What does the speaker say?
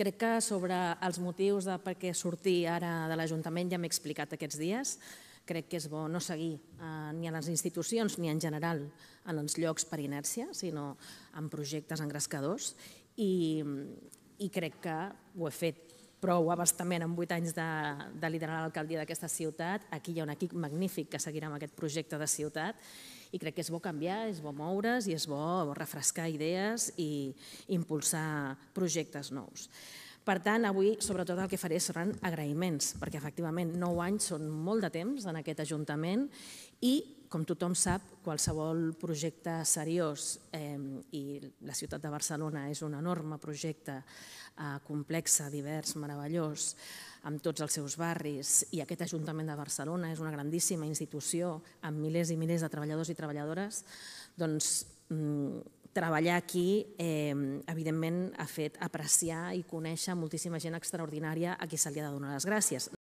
Crec que sobre els motius de per què sortir ara de l'Ajuntament ja m'he explicat aquests dies. Crec que és bo no seguir eh, ni a les institucions ni en general en els llocs per inèrcia, sinó en projectes engrescadors i, i crec que ho he fet prou abastament en vuit anys de, de liderar l'alcaldia d'aquesta ciutat. Aquí hi ha un equip magnífic que seguirà amb aquest projecte de ciutat i crec que és bo canviar, és bo moure's i és bo refrescar idees i impulsar projectes nous. Per tant, avui, sobretot, el que faré seran agraïments, perquè efectivament 9 anys són molt de temps en aquest Ajuntament i, com tothom sap, qualsevol projecte seriós, eh, i la ciutat de Barcelona és un enorme projecte eh, complex, divers, meravellós, amb tots els seus barris, i aquest Ajuntament de Barcelona és una grandíssima institució amb milers i milers de treballadors i treballadores, doncs mm, treballar aquí, eh, evidentment, ha fet apreciar i conèixer moltíssima gent extraordinària a qui se li ha de donar les gràcies.